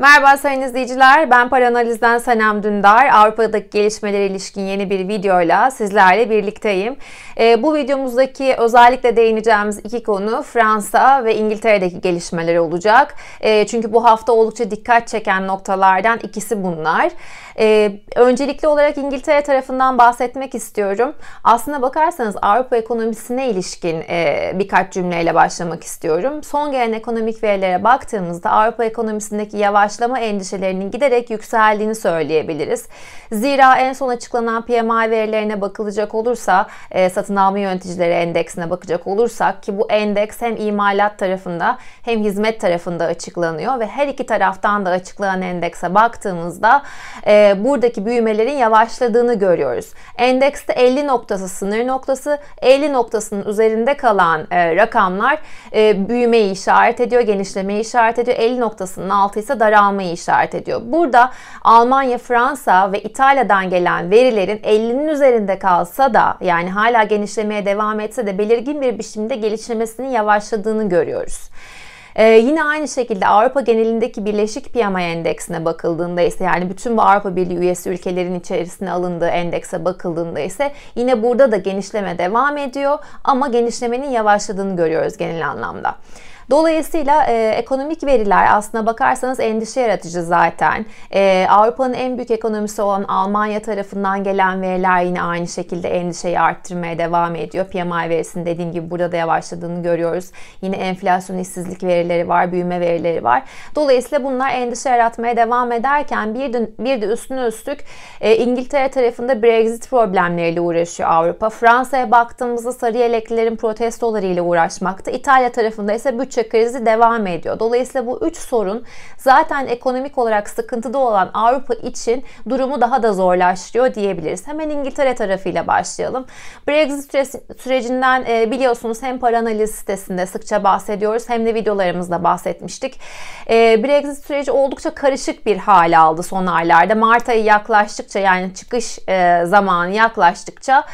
Merhaba sayın izleyiciler, ben para analizden Senem Dündar. Avrupa'daki gelişmelere ilişkin yeni bir videoyla sizlerle birlikteyim. E, bu videomuzdaki özellikle değineceğimiz iki konu Fransa ve İngiltere'deki gelişmeleri olacak. E, çünkü bu hafta oldukça dikkat çeken noktalardan ikisi bunlar. E, öncelikli olarak İngiltere tarafından bahsetmek istiyorum. Aslına bakarsanız Avrupa ekonomisine ilişkin e, birkaç cümleyle başlamak istiyorum. Son gelen ekonomik verilere baktığımızda Avrupa ekonomisindeki yavaşlama endişelerinin giderek yükseldiğini söyleyebiliriz. Zira en son açıklanan PMI verilerine bakılacak olursa, e, satın alma yöneticileri endeksine bakacak olursak ki bu endeks hem imalat tarafında hem hizmet tarafında açıklanıyor ve her iki taraftan da açıklanan endekse baktığımızda e, e, buradaki büyümelerin yavaşladığını görüyoruz. Endekste 50 noktası sınır noktası, 50 noktasının üzerinde kalan e, rakamlar e, büyümeyi işaret ediyor, genişlemeyi işaret ediyor. 50 noktasının altı ise daralmayı işaret ediyor. Burada Almanya, Fransa ve İtalya'dan gelen verilerin 50'nin üzerinde kalsa da yani hala genişlemeye devam etse de belirgin bir biçimde gelişmesinin yavaşladığını görüyoruz. Ee, yine aynı şekilde Avrupa genelindeki Birleşik Piyama Endeksine bakıldığında ise yani bütün bu Avrupa Birliği üyesi ülkelerin içerisine alındığı endekse bakıldığında ise yine burada da genişleme devam ediyor ama genişlemenin yavaşladığını görüyoruz genel anlamda. Dolayısıyla e, ekonomik veriler aslında bakarsanız endişe yaratıcı zaten. E, Avrupa'nın en büyük ekonomisi olan Almanya tarafından gelen veriler yine aynı şekilde endişeyi arttırmaya devam ediyor. PMI verisinin dediğim gibi burada da yavaşladığını görüyoruz. Yine enflasyon işsizlik verileri var, büyüme verileri var. Dolayısıyla bunlar endişe yaratmaya devam ederken bir de, bir de üstüne üstlük e, İngiltere tarafında Brexit problemleriyle uğraşıyor Avrupa. Fransa'ya baktığımızda sarı yeleklilerin protestolarıyla uğraşmakta. İtalya tarafında ise bütçe bütçe krizi devam ediyor. Dolayısıyla bu üç sorun zaten ekonomik olarak sıkıntıda olan Avrupa için durumu daha da zorlaştırıyor diyebiliriz. Hemen İngiltere tarafıyla başlayalım. Brexit sürecinden e, biliyorsunuz hem para analiz sitesinde sıkça bahsediyoruz hem de videolarımızda bahsetmiştik. E, Brexit süreci oldukça karışık bir hale aldı son aylarda. Mart ayı yaklaştıkça yani çıkış e, zamanı yaklaştıkça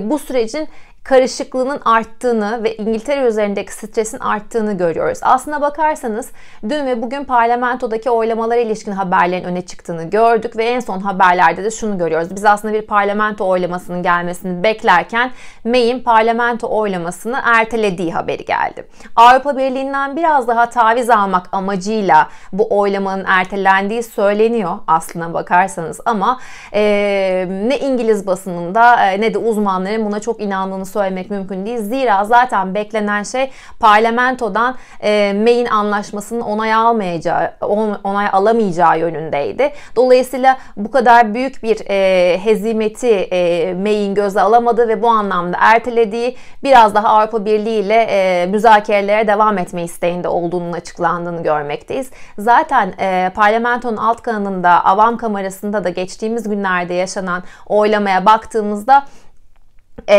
bu sürecin karışıklığının arttığını ve İngiltere üzerindeki stresin arttığını görüyoruz. Aslına bakarsanız dün ve bugün parlamentodaki oylamalara ilişkin haberlerin öne çıktığını gördük ve en son haberlerde de şunu görüyoruz. Biz aslında bir parlamento oylamasının gelmesini beklerken May'in parlamento oylamasını ertelediği haberi geldi. Avrupa Birliği'nden biraz daha taviz almak amacıyla bu oylamanın ertelendiği söyleniyor aslına bakarsanız ama e, ne İngiliz basınında e, ne de uzmanların buna çok inandığını söylemek mümkün değil. Zira zaten beklenen şey parlamentodan e, May'in anlaşmasının onay almayacağı, onay alamayacağı yönündeydi. Dolayısıyla bu kadar büyük bir e, hezimeti e, May'in göze alamadı ve bu anlamda ertelediği biraz daha Avrupa Birliği ile e, müzakerelere devam etme isteğinde olduğunun açıklandığını görmekteyiz. Zaten e, parlamentonun alt kanalında Avam Kamerası'nda da geçtiğimiz günlerde yaşanan oylamaya baktığımızda e,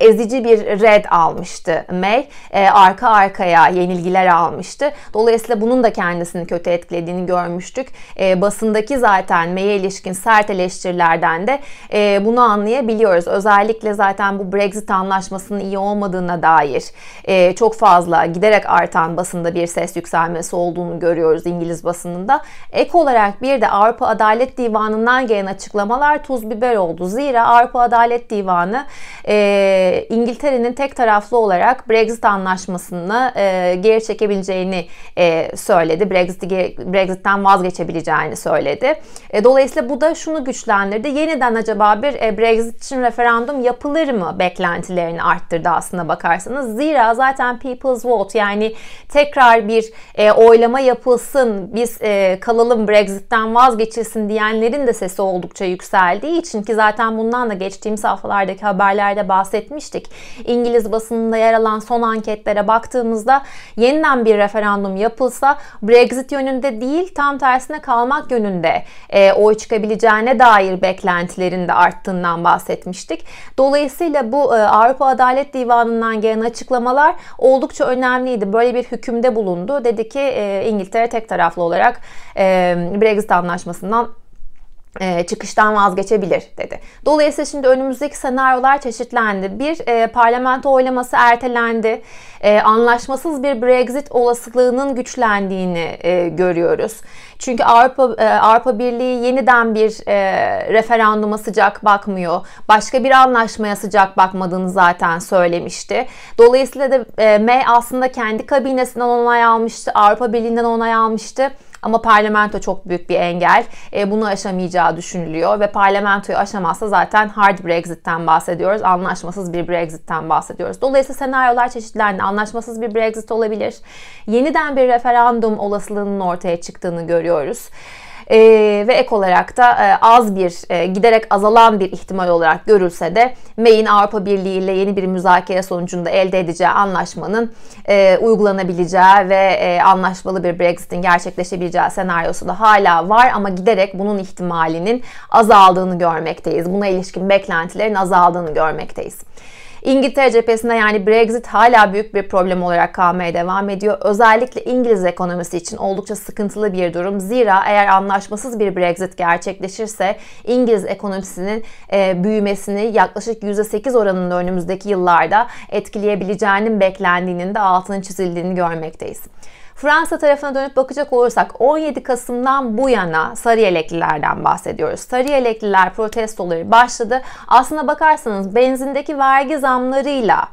ezici bir red almıştı May. E, arka arkaya yenilgiler almıştı. Dolayısıyla bunun da kendisini kötü etkilediğini görmüştük. E, basındaki zaten May'e ilişkin sert eleştirilerden de e, bunu anlayabiliyoruz. Özellikle zaten bu Brexit anlaşmasının iyi olmadığına dair e, çok fazla giderek artan basında bir ses yükselmesi olduğunu görüyoruz İngiliz basınında. Ek olarak bir de Avrupa Adalet Divanı'ndan gelen açıklamalar tuz biber oldu. Zira Avrupa Adalet Divanı e, İngiltere'nin tek taraflı olarak Brexit anlaşmasını e, geri çekebileceğini e, söyledi. Brexit Brexit'ten vazgeçebileceğini söyledi. E, dolayısıyla bu da şunu güçlendirdi. Yeniden acaba bir e, Brexit için referandum yapılır mı beklentilerini arttırdı aslında bakarsanız. Zira zaten People's Vote yani tekrar bir e, oylama yapılsın, biz e, kalalım Brexit'ten vazgeçilsin diyenlerin de sesi oldukça yükseldiği için ki zaten bundan da geçtiğim haftalardaki haberler haberlerde bahsetmiştik. İngiliz basınında yer alan son anketlere baktığımızda yeniden bir referandum yapılsa Brexit yönünde değil tam tersine kalmak yönünde e, oy çıkabileceğine dair beklentilerin de arttığından bahsetmiştik. Dolayısıyla bu e, Avrupa Adalet Divanı'ndan gelen açıklamalar oldukça önemliydi. Böyle bir hükümde bulundu. Dedi ki e, İngiltere tek taraflı olarak e, Brexit anlaşmasından e, çıkıştan vazgeçebilir dedi. Dolayısıyla şimdi önümüzdeki senaryolar çeşitlendi. Bir e, parlamento oylaması ertelendi. E, anlaşmasız bir Brexit olasılığının güçlendiğini e, görüyoruz. Çünkü Avrupa e, Avrupa Birliği yeniden bir e, referanduma sıcak bakmıyor. Başka bir anlaşmaya sıcak bakmadığını zaten söylemişti. Dolayısıyla da e, May aslında kendi kabinesinden onay almıştı. Avrupa Birliği'nden onay almıştı ama parlamento çok büyük bir engel. E, bunu aşamayacağı düşünülüyor ve parlamentoyu aşamazsa zaten hard Brexit'ten bahsediyoruz. Anlaşmasız bir Brexit'ten bahsediyoruz. Dolayısıyla senaryolar çeşitlendi. Anlaşmasız bir Brexit olabilir. Yeniden bir referandum olasılığının ortaya çıktığını görüyoruz e, ve ek olarak da e, az bir e, giderek azalan bir ihtimal olarak görülse de May'in Avrupa Birliği ile yeni bir müzakere sonucunda elde edeceği anlaşmanın e, uygulanabileceği ve e, anlaşmalı bir Brexit'in gerçekleşebileceği senaryosu da hala var ama giderek bunun ihtimalinin azaldığını görmekteyiz. Buna ilişkin beklentilerin azaldığını görmekteyiz. İngiltere cephesinde yani Brexit hala büyük bir problem olarak kalmaya devam ediyor. Özellikle İngiliz ekonomisi için oldukça sıkıntılı bir durum. Zira eğer anlaşmasız bir Brexit gerçekleşirse İngiliz ekonomisinin e, büyümesini yaklaşık %8 oranında önümüzdeki yıllarda etkileyebileceğinin beklendiğinin de altını çizildiğini görmekteyiz. Fransa tarafına dönüp bakacak olursak 17 Kasım'dan bu yana sarı yeleklilerden bahsediyoruz. Sarı yelekliler protestoları başladı. Aslına bakarsanız benzindeki vergi zamlarıyla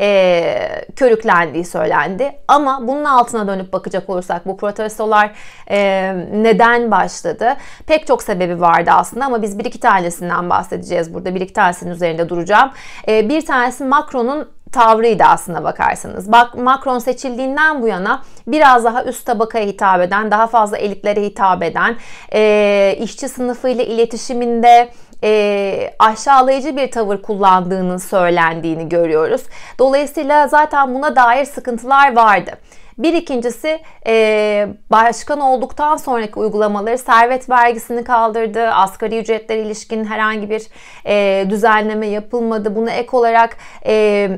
e, körüklendiği söylendi. Ama bunun altına dönüp bakacak olursak bu protestolar e, neden başladı? Pek çok sebebi vardı aslında ama biz bir iki tanesinden bahsedeceğiz burada. Bir iki tanesinin üzerinde duracağım. E, bir tanesi Macron'un tavrıydı aslına bakarsanız. Bak Macron seçildiğinden bu yana biraz daha üst tabakaya hitap eden, daha fazla elitlere hitap eden, e, işçi sınıfıyla iletişiminde e, aşağılayıcı bir tavır kullandığının söylendiğini görüyoruz. Dolayısıyla zaten buna dair sıkıntılar vardı. Bir ikincisi e, başkan olduktan sonraki uygulamaları servet vergisini kaldırdı. Asgari ücretler ilişkin herhangi bir e, düzenleme yapılmadı. Buna ek olarak... E,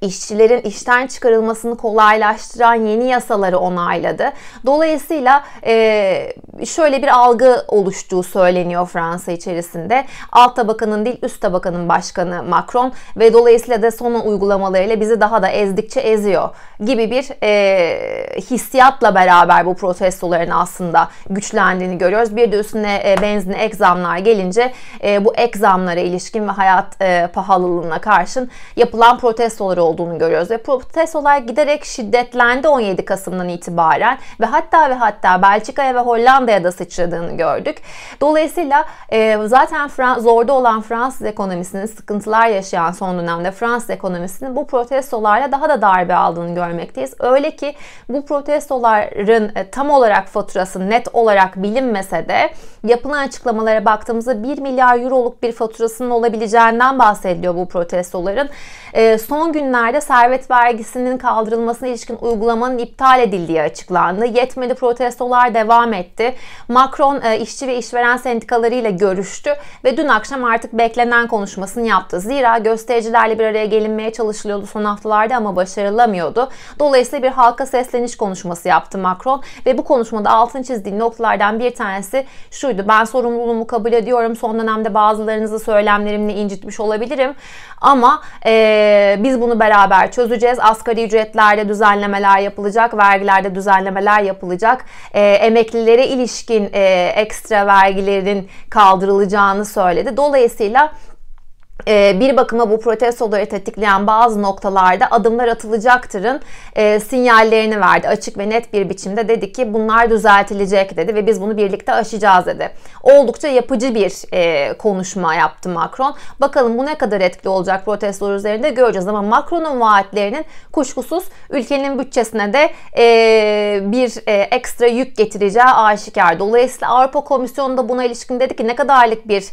işçilerin işten çıkarılmasını kolaylaştıran yeni yasaları onayladı. Dolayısıyla e, şöyle bir algı oluştuğu söyleniyor Fransa içerisinde. Alt tabakanın değil üst tabakanın başkanı Macron ve dolayısıyla da son uygulamalarıyla bizi daha da ezdikçe eziyor gibi bir e, hissiyatla beraber bu protestoların aslında güçlendiğini görüyoruz. Bir de üstüne e, benzin ek zamlar gelince bu ek zamlara ilişkin ve hayat pahalılığına karşın yapılan protestoları protestoları olduğunu görüyoruz. Ve protestolar giderek şiddetlendi 17 Kasım'dan itibaren ve hatta ve hatta Belçika'ya ve Hollanda'ya da sıçradığını gördük. Dolayısıyla e, zaten Frans, zorda olan Fransız ekonomisinin sıkıntılar yaşayan son dönemde Fransız ekonomisini bu protestolarla daha da darbe aldığını görmekteyiz. Öyle ki bu protestoların e, tam olarak faturası net olarak bilinmese de yapılan açıklamalara baktığımızda 1 milyar euroluk bir faturasının olabileceğinden bahsediliyor bu protestoların. E, son gün günlerde servet vergisinin kaldırılmasına ilişkin uygulamanın iptal edildiği açıklandı. Yetmedi protestolar devam etti. Macron e, işçi ve işveren sendikalarıyla görüştü ve dün akşam artık beklenen konuşmasını yaptı. Zira göstericilerle bir araya gelinmeye çalışılıyordu son haftalarda ama başarılamıyordu. Dolayısıyla bir halka sesleniş konuşması yaptı Macron ve bu konuşmada altın çizdiği noktalardan bir tanesi şuydu. Ben sorumluluğumu kabul ediyorum. Son dönemde bazılarınızı söylemlerimle incitmiş olabilirim ama e, biz bunu beraber çözeceğiz. Asgari ücretlerde düzenlemeler yapılacak, vergilerde düzenlemeler yapılacak. E, emeklilere ilişkin e, ekstra vergilerin kaldırılacağını söyledi. Dolayısıyla ee, bir bakıma bu protestoları tetikleyen bazı noktalarda adımlar atılacaktırın e, sinyallerini verdi. Açık ve net bir biçimde dedi ki bunlar düzeltilecek dedi ve biz bunu birlikte aşacağız dedi. Oldukça yapıcı bir e, konuşma yaptı Macron. Bakalım bu ne kadar etkili olacak protestolar üzerinde göreceğiz ama Macron'un vaatlerinin kuşkusuz ülkenin bütçesine de e, bir ekstra yük getireceği aşikar. Dolayısıyla Avrupa Komisyonu da buna ilişkin dedi ki ne kadarlık bir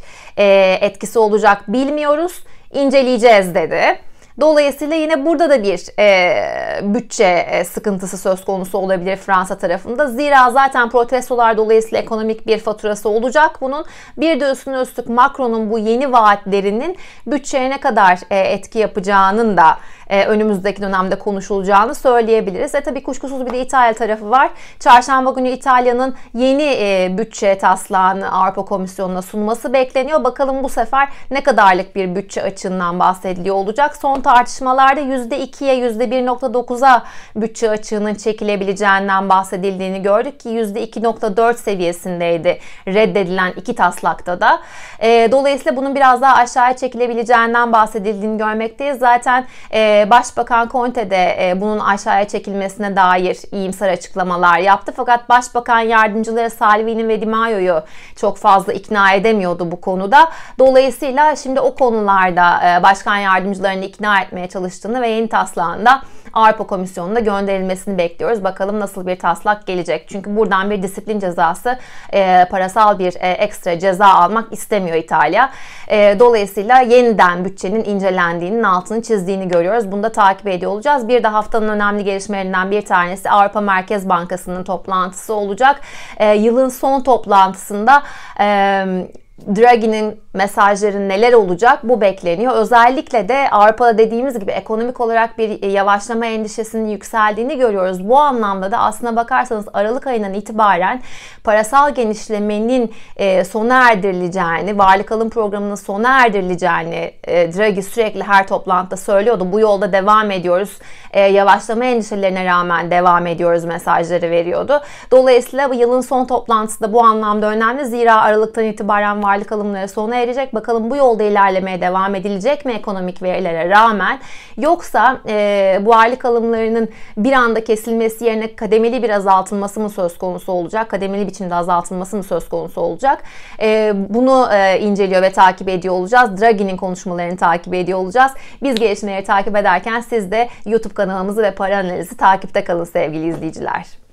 etkisi olacak bilmiyoruz yapıyoruz, inceleyeceğiz dedi. Dolayısıyla yine burada da bir e, bütçe e, sıkıntısı söz konusu olabilir Fransa tarafında. Zira zaten protestolar dolayısıyla ekonomik bir faturası olacak bunun. Bir de üstüne üstlük Macron'un bu yeni vaatlerinin bütçeye ne kadar e, etki yapacağının da e, önümüzdeki dönemde konuşulacağını söyleyebiliriz. E tabii kuşkusuz bir de İtalya tarafı var. Çarşamba günü İtalya'nın yeni e, bütçe taslağını Avrupa Komisyonu'na sunması bekleniyor. Bakalım bu sefer ne kadarlık bir bütçe açığından bahsediliyor olacak. Son tartışmalarda %2'ye %1.9'a bütçe açığının çekilebileceğinden bahsedildiğini gördük ki %2.4 seviyesindeydi reddedilen iki taslakta da. E, dolayısıyla bunun biraz daha aşağıya çekilebileceğinden bahsedildiğini görmekteyiz. Zaten e, Başbakan Conte de e, bunun aşağıya çekilmesine dair iyimser açıklamalar yaptı. Fakat Başbakan yardımcıları Salvini ve Di Maio'yu çok fazla ikna edemiyordu bu konuda. Dolayısıyla şimdi o konularda e, başkan yardımcılarını ikna etmeye çalıştığını ve yeni taslağında Avrupa Komisyonu'na gönderilmesini bekliyoruz. Bakalım nasıl bir taslak gelecek. Çünkü buradan bir disiplin cezası e, parasal bir e, ekstra ceza almak istemiyor İtalya. E, dolayısıyla yeniden bütçenin incelendiğinin altını çizdiğini görüyoruz. Bunu da takip ediyor olacağız. Bir de haftanın önemli gelişmelerinden bir tanesi Avrupa Merkez Bankası'nın toplantısı olacak. E, yılın son toplantısında e, Draghi'nin mesajları neler olacak bu bekleniyor. Özellikle de Avrupa'da dediğimiz gibi ekonomik olarak bir e, yavaşlama endişesinin yükseldiğini görüyoruz. Bu anlamda da aslına bakarsanız Aralık ayından itibaren parasal genişlemenin e, sona erdirileceğini, varlık alım programının sona erdirileceğini e, Draghi sürekli her toplantıda söylüyordu. Bu yolda devam ediyoruz. Yavaşlama endişelerine rağmen devam ediyoruz mesajları veriyordu. Dolayısıyla yılın son toplantısı da bu anlamda önemli. Zira Aralık'tan itibaren varlık alımları sona erecek. Bakalım bu yolda ilerlemeye devam edilecek mi ekonomik verilere rağmen? Yoksa e, bu varlık alımlarının bir anda kesilmesi yerine kademeli bir azaltılması mı söz konusu olacak? Kademeli biçimde azaltılması mı söz konusu olacak? E, bunu e, inceliyor ve takip ediyor olacağız. Draghi'nin konuşmalarını takip ediyor olacağız. Biz gelişmeleri takip ederken siz de YouTube kanalımızı ve para analizi takipte kalın sevgili izleyiciler.